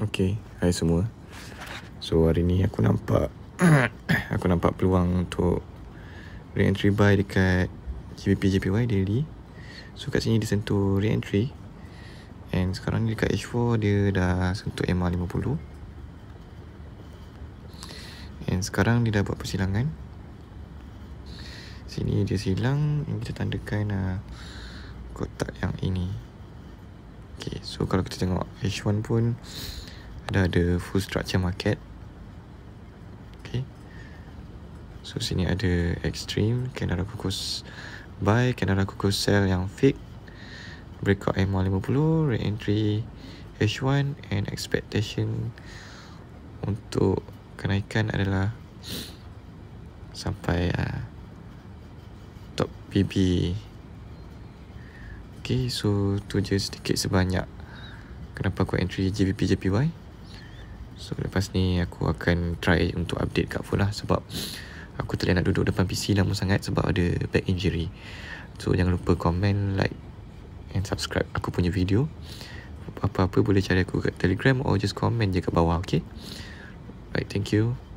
Okay, hai semua So hari ni aku nampak Aku nampak peluang untuk Re-entry buy dekat JPP-JPY daily So kat sini dia sentuh re-entry And sekarang ni dekat H4 Dia dah sentuh MR50 And sekarang dia dah buat persilangan Sini dia silang yang kita tandakan uh, Kotak yang ini Okay, so kalau kita tengok H1 pun dah ada full structure market okay. so sini ada extreme kenara kukus buy kenara kukus sell yang fake breakout MO50 re-entry H1 and expectation untuk kenaikan adalah sampai uh, top BB, Okay, so tu je sedikit sebanyak kenapa aku entry GBP JPY So lepas ni aku akan try untuk update kat phone lah sebab aku tak nak duduk depan PC lama sangat sebab ada back injury. So jangan lupa komen, like and subscribe aku punya video. Apa-apa boleh cari aku kat Telegram or just komen je kat bawah, okay? Right, thank you.